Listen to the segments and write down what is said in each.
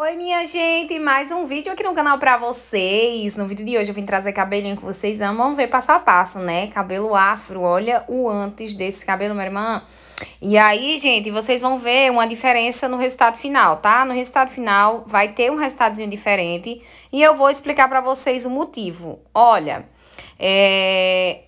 Oi minha gente, mais um vídeo aqui no canal pra vocês. No vídeo de hoje eu vim trazer cabelinho que vocês amam, Vamos ver passo a passo, né? Cabelo afro, olha o antes desse cabelo, minha irmã. E aí, gente, vocês vão ver uma diferença no resultado final, tá? No resultado final vai ter um resultadozinho diferente e eu vou explicar pra vocês o motivo. Olha, é...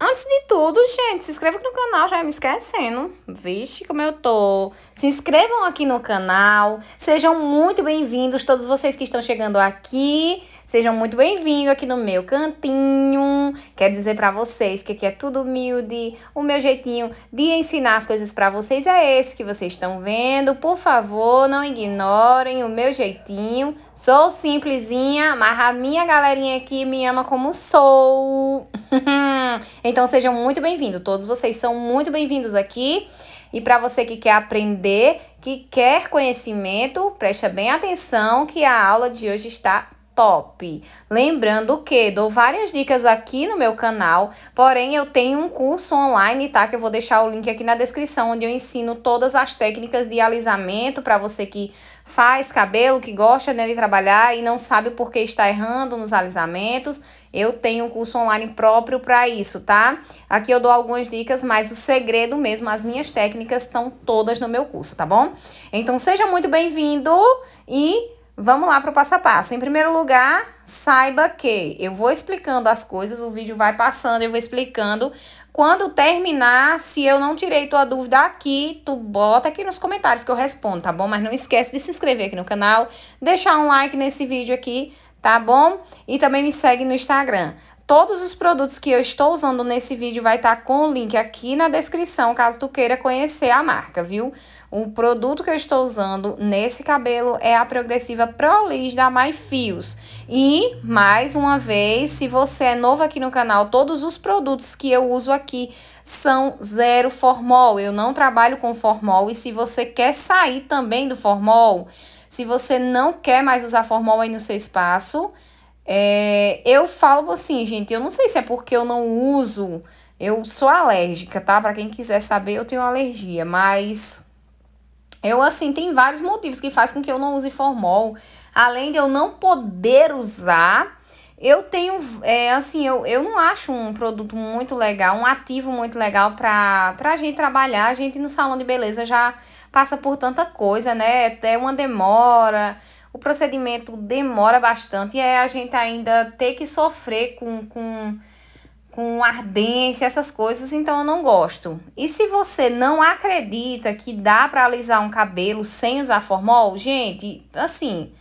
Antes de tudo, gente, se inscreva aqui no canal, já me esquecendo. Vixe, como eu tô. Se inscrevam aqui no canal. Sejam muito bem-vindos todos vocês que estão chegando aqui. Sejam muito bem-vindos aqui no meu cantinho. Quero dizer para vocês que aqui é tudo humilde. O meu jeitinho de ensinar as coisas para vocês é esse que vocês estão vendo. Por favor, não ignorem o meu jeitinho. Sou simplesinha, mas a minha galerinha aqui me ama como sou. então sejam muito bem-vindos. Todos vocês são muito bem-vindos aqui. E para você que quer aprender, que quer conhecimento, preste bem atenção que a aula de hoje está top. Lembrando que dou várias dicas aqui no meu canal, porém eu tenho um curso online, tá? Que eu vou deixar o link aqui na descrição, onde eu ensino todas as técnicas de alisamento para você que faz cabelo, que gosta né, de trabalhar e não sabe por que está errando nos alisamentos. Eu tenho um curso online próprio para isso, tá? Aqui eu dou algumas dicas, mas o segredo mesmo, as minhas técnicas estão todas no meu curso, tá bom? Então seja muito bem-vindo e Vamos lá para o passo a passo. Em primeiro lugar, saiba que eu vou explicando as coisas, o vídeo vai passando, eu vou explicando. Quando terminar, se eu não tirei tua dúvida aqui, tu bota aqui nos comentários que eu respondo, tá bom? Mas não esquece de se inscrever aqui no canal, deixar um like nesse vídeo aqui, tá bom? E também me segue no Instagram. Todos os produtos que eu estou usando nesse vídeo vai estar tá com o link aqui na descrição, caso tu queira conhecer a marca, viu? O produto que eu estou usando nesse cabelo é a Progressiva Pro da MyFios. E, mais uma vez, se você é novo aqui no canal, todos os produtos que eu uso aqui são zero formol. Eu não trabalho com formol e se você quer sair também do formol, se você não quer mais usar formol aí no seu espaço... É, eu falo assim, gente, eu não sei se é porque eu não uso, eu sou alérgica, tá? Para quem quiser saber, eu tenho alergia, mas eu assim, tem vários motivos que faz com que eu não use formol. Além de eu não poder usar, eu tenho, é, assim, eu, eu não acho um produto muito legal, um ativo muito legal para pra gente trabalhar. A gente no salão de beleza já passa por tanta coisa, né? É uma demora, o procedimento demora bastante e a gente ainda tem que sofrer com, com, com ardência, essas coisas, então eu não gosto. E se você não acredita que dá para alisar um cabelo sem usar formol, gente, assim,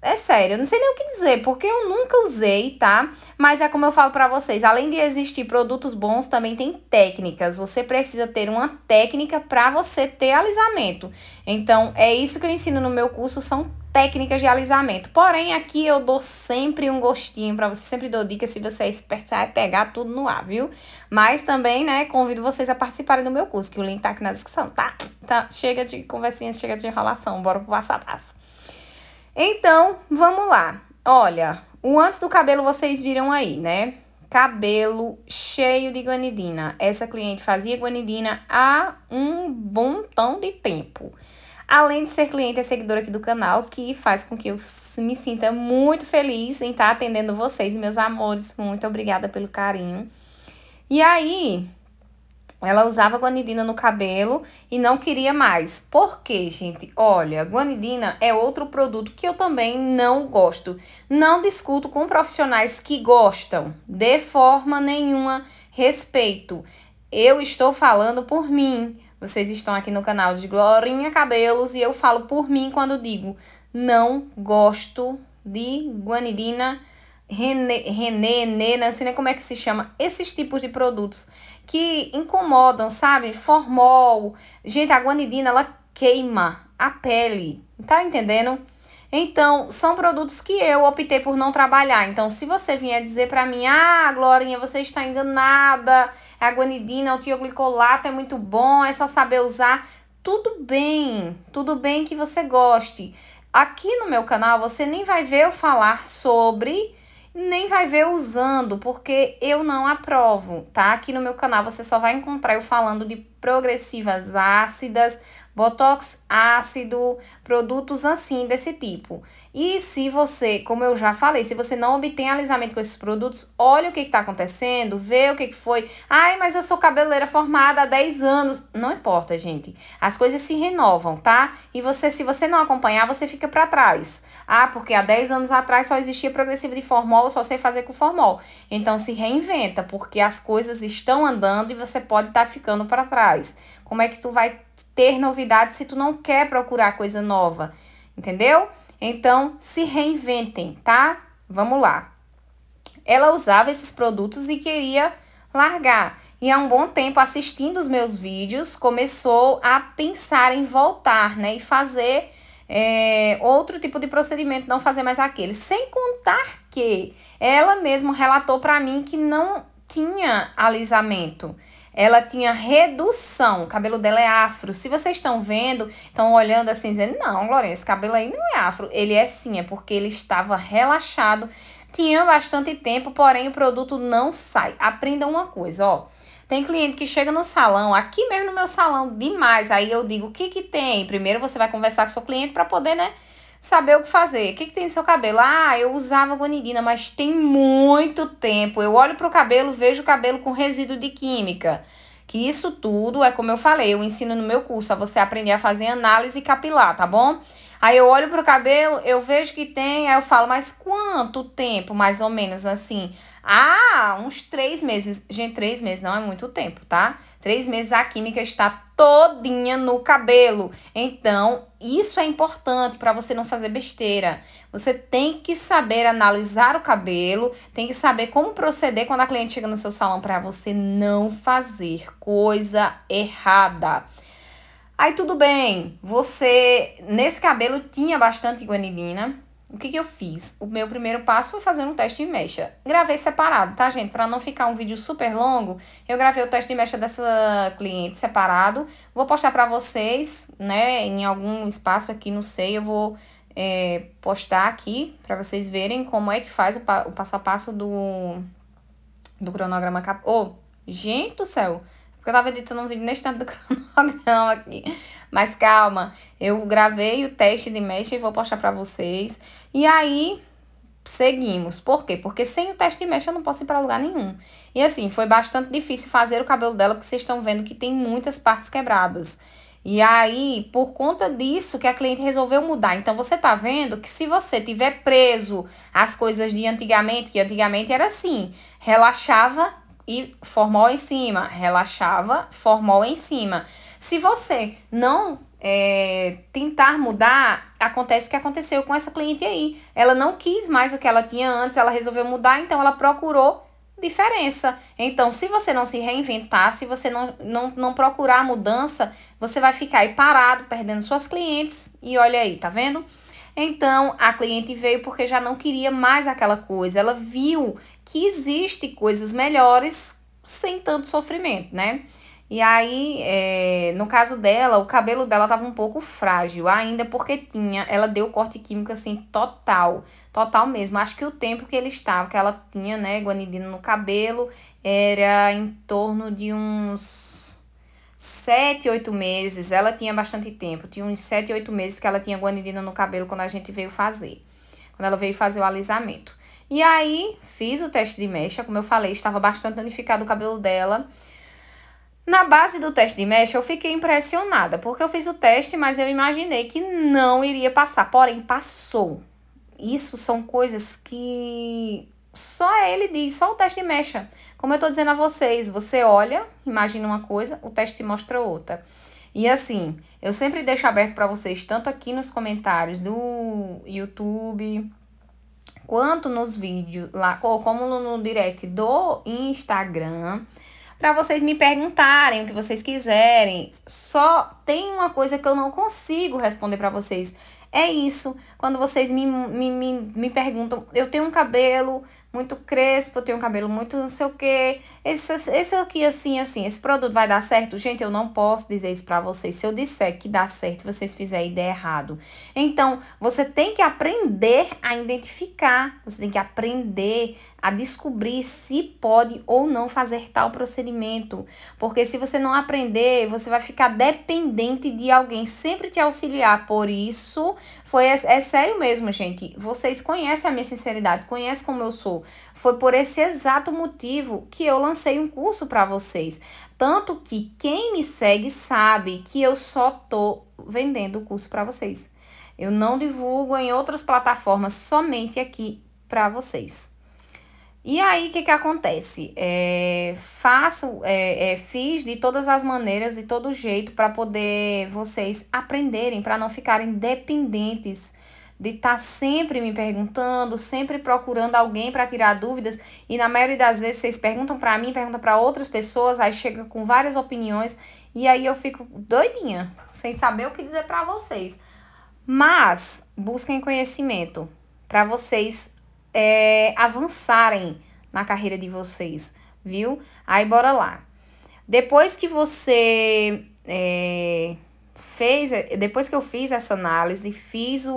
é sério, eu não sei nem o que dizer, porque eu nunca usei, tá? Mas é como eu falo para vocês, além de existir produtos bons, também tem técnicas. Você precisa ter uma técnica para você ter alisamento. Então, é isso que eu ensino no meu curso, são técnicas de alisamento. Porém, aqui eu dou sempre um gostinho para você, sempre dou dica se você é esperto, você vai pegar tudo no ar, viu? Mas também, né, convido vocês a participarem do meu curso, que o link tá aqui na descrição, tá? Tá, chega de conversinha, chega de enrolação, bora pro passo a passo. Então, vamos lá. Olha, o antes do cabelo vocês viram aí, né? Cabelo cheio de guanidina. Essa cliente fazia guanidina há um bom tão de tempo além de ser cliente e seguidora aqui do canal, que faz com que eu me sinta muito feliz em estar tá atendendo vocês, meus amores. Muito obrigada pelo carinho. E aí, ela usava guanidina no cabelo e não queria mais. Por quê, gente? Olha, guanidina é outro produto que eu também não gosto. Não discuto com profissionais que gostam, de forma nenhuma, respeito. Eu estou falando por mim. Vocês estão aqui no canal de Glorinha Cabelos e eu falo por mim quando digo não gosto de guanidina, renê, renê, não sei nem como é que se chama, esses tipos de produtos que incomodam, sabe? Formol. Gente, a guanidina, ela queima a pele, tá entendendo? Então, são produtos que eu optei por não trabalhar. Então, se você vier dizer para mim, ah, Glorinha, você está enganada, a guanidina, o tioglicolato é muito bom, é só saber usar. Tudo bem, tudo bem que você goste. Aqui no meu canal, você nem vai ver eu falar sobre, nem vai ver eu usando, porque eu não aprovo, tá? Aqui no meu canal, você só vai encontrar eu falando de progressivas ácidas, botox ácido, produtos assim desse tipo. E se você, como eu já falei, se você não obtém alisamento com esses produtos, olha o que está acontecendo, vê o que, que foi. Ai, mas eu sou cabeleira formada há 10 anos. Não importa, gente. As coisas se renovam, tá? E você, se você não acompanhar, você fica para trás. Ah, porque há 10 anos atrás só existia progressivo de formol, só sei fazer com formol. Então se reinventa, porque as coisas estão andando e você pode estar tá ficando para trás. Como é que tu vai ter novidades se tu não quer procurar coisa nova? Entendeu? Então, se reinventem, tá? Vamos lá. Ela usava esses produtos e queria largar. E há um bom tempo assistindo os meus vídeos, começou a pensar em voltar, né? E fazer é, outro tipo de procedimento, não fazer mais aquele. Sem contar que ela mesma relatou para mim que não tinha alisamento ela tinha redução, o cabelo dela é afro. Se vocês estão vendo, estão olhando assim, dizendo, não, Lorena, esse cabelo aí não é afro. Ele é sim, é porque ele estava relaxado, tinha bastante tempo, porém o produto não sai. Aprenda uma coisa, ó. Tem cliente que chega no salão, aqui mesmo no meu salão, demais. Aí eu digo, o que que tem? Primeiro você vai conversar com o seu cliente para poder, né? saber o que fazer. O que, que tem no seu cabelo? Ah, eu usava gonidina, mas tem muito tempo. Eu olho para o cabelo, vejo o cabelo com resíduo de química. Que isso tudo é como eu falei, eu ensino no meu curso a você aprender a fazer análise capilar, tá bom? Aí eu olho pro cabelo, eu vejo que tem, aí eu falo, mas quanto tempo, mais ou menos assim? Ah, uns três meses. Gente, três meses não é muito tempo, tá? Três meses a química está todinha no cabelo. Então, isso é importante para você não fazer besteira. Você tem que saber analisar o cabelo, tem que saber como proceder quando a cliente chega no seu salão para você não fazer coisa errada. Aí tudo bem, você nesse cabelo tinha bastante guanidina, o que, que eu fiz? O meu primeiro passo foi fazer um teste de mecha. Gravei separado, tá, gente? Para não ficar um vídeo super longo, eu gravei o teste de mecha dessa cliente separado. Vou postar para vocês, né, em algum espaço aqui, não sei, eu vou é, postar aqui para vocês verem como é que faz o, pa o passo a passo do, do cronograma... Cap... Oh, gente do céu! Porque eu tava editando um vídeo nesse tanto do cronograma aqui. Mas calma, eu gravei o teste de mesh e vou postar pra vocês. E aí, seguimos. Por quê? Porque sem o teste de mecha eu não posso ir para lugar nenhum. E assim, foi bastante difícil fazer o cabelo dela, porque vocês estão vendo que tem muitas partes quebradas. E aí, por conta disso que a cliente resolveu mudar. Então você tá vendo que se você tiver preso às coisas de antigamente, que antigamente era assim, relaxava e formol em cima, relaxava, formol em cima. Se você não é, tentar mudar, acontece o que aconteceu com essa cliente aí. Ela não quis mais o que ela tinha antes, ela resolveu mudar, então ela procurou diferença. Então, se você não se reinventar, se você não, não, não procurar mudança, você vai ficar aí parado, perdendo suas clientes. E olha aí, tá vendo? Então a cliente veio porque já não queria mais aquela coisa. Ela viu que existe coisas melhores sem tanto sofrimento, né? E aí, é, no caso dela, o cabelo dela estava um pouco frágil, ainda porque tinha, ela deu corte químico assim total, total mesmo. Acho que o tempo que ele estava, que ela tinha, né, guanidina no cabelo, era em torno de uns sete, oito meses, ela tinha bastante tempo, tinha uns sete, oito meses que ela tinha guanidina no cabelo quando a gente veio fazer, quando ela veio fazer o alisamento. E aí, fiz o teste de mecha, como eu falei, estava bastante danificado o cabelo dela. Na base do teste de mecha, eu fiquei impressionada, porque eu fiz o teste, mas eu imaginei que não iria passar, porém, passou. Isso são coisas que só é ele diz, só o teste mecha. Como eu estou dizendo a vocês, você olha, imagina uma coisa, o teste mostra outra. E assim, eu sempre deixo aberto para vocês, tanto aqui nos comentários do YouTube, quanto nos vídeos lá, ou como no, no direct do Instagram, para vocês me perguntarem o que vocês quiserem. Só tem uma coisa que eu não consigo responder para vocês. É isso quando vocês me, me, me, me perguntam, eu tenho um cabelo muito crespo, eu tenho um cabelo muito não sei o quê, esse, esse aqui assim, assim, esse produto vai dar certo? Gente, eu não posso dizer isso pra vocês. Se eu disser que dá certo, vocês fizerem ideia errado. Então, você tem que aprender a identificar, você tem que aprender a descobrir se pode ou não fazer tal procedimento. Porque se você não aprender, você vai ficar dependente de alguém sempre te auxiliar. Por isso, foi essa sério mesmo, gente. Vocês conhecem a minha sinceridade, conhecem como eu sou. Foi por esse exato motivo que eu lancei um curso para vocês. Tanto que quem me segue sabe que eu só tô vendendo o curso para vocês. Eu não divulgo em outras plataformas, somente aqui para vocês. E aí, o que, que acontece? É, faço, é, é, fiz de todas as maneiras, de todo jeito, para poder vocês aprenderem, para não ficarem dependentes de estar tá sempre me perguntando, sempre procurando alguém para tirar dúvidas, e na maioria das vezes vocês perguntam para mim, perguntam para outras pessoas, aí chega com várias opiniões, e aí eu fico doidinha, sem saber o que dizer para vocês. Mas busquem conhecimento para vocês é, avançarem na carreira de vocês, viu? Aí bora lá. Depois que você é, fez, eh, depois que eu fiz essa análise, fiz o,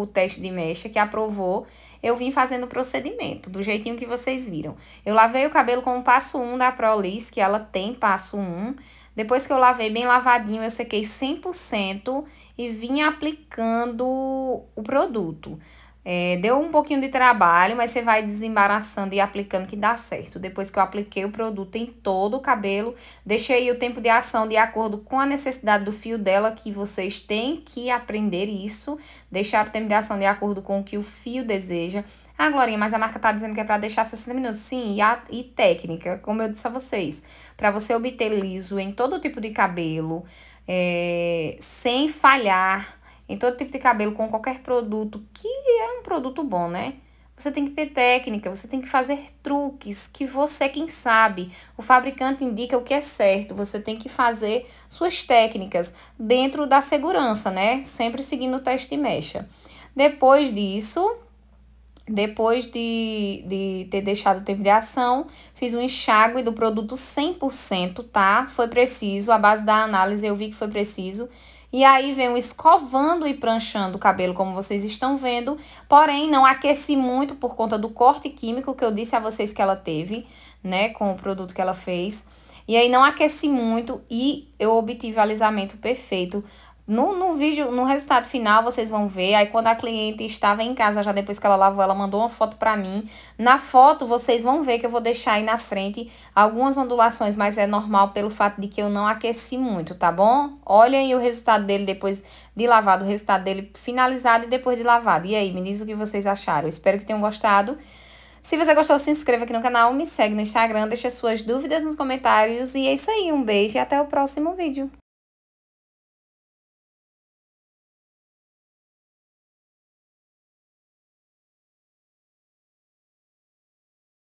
o teste de mecha que aprovou, eu vim fazendo o procedimento, do jeitinho que vocês viram. Eu lavei o cabelo com o passo 1 da Prolis, que ela tem passo 1. Depois que eu lavei bem lavadinho, eu sequei 100% e vim aplicando o produto. É, deu um pouquinho de trabalho, mas você vai desembaraçando e aplicando que dá certo. Depois que eu apliquei o produto em todo o cabelo, deixei o tempo de ação de acordo com a necessidade do fio dela, que vocês têm que aprender isso. Deixar o tempo de ação de acordo com o que o fio deseja. Ah, Glorinha, mas a marca tá dizendo que é para deixar 60 minutos. Sim, e, a, e técnica, como eu disse a vocês. para você obter liso em todo tipo de cabelo, é, sem falhar em todo tipo de cabelo, com qualquer produto, que é um produto bom, né? Você tem que ter técnica, você tem que fazer truques que você é quem sabe. O fabricante indica o que é certo, você tem que fazer suas técnicas dentro da segurança, né? Sempre seguindo o teste e mecha. Depois disso, depois de, de ter deixado o tempo de ação, fiz um enxágue do produto 100%, tá? Foi preciso, a base da análise eu vi que foi preciso e aí venho escovando e pranchando o cabelo, como vocês estão vendo. Porém, não aqueci muito por conta do corte químico que eu disse a vocês que ela teve, né? Com o produto que ela fez. E aí não aqueci muito e eu obtive o alisamento perfeito no, no vídeo, no resultado final, vocês vão ver. Aí, quando a cliente estava em casa, já depois que ela lavou, ela mandou uma foto para mim. Na foto, vocês vão ver que eu vou deixar aí na frente algumas ondulações, mas é normal pelo fato de que eu não aqueci muito, tá bom? Olhem o resultado dele depois de lavado, o resultado dele finalizado e depois de lavado. E aí, me diz o que vocês acharam. espero que tenham gostado. Se você gostou, se inscreva aqui no canal, me segue no Instagram, deixa suas dúvidas nos comentários. E é isso aí, um beijo e até o próximo vídeo.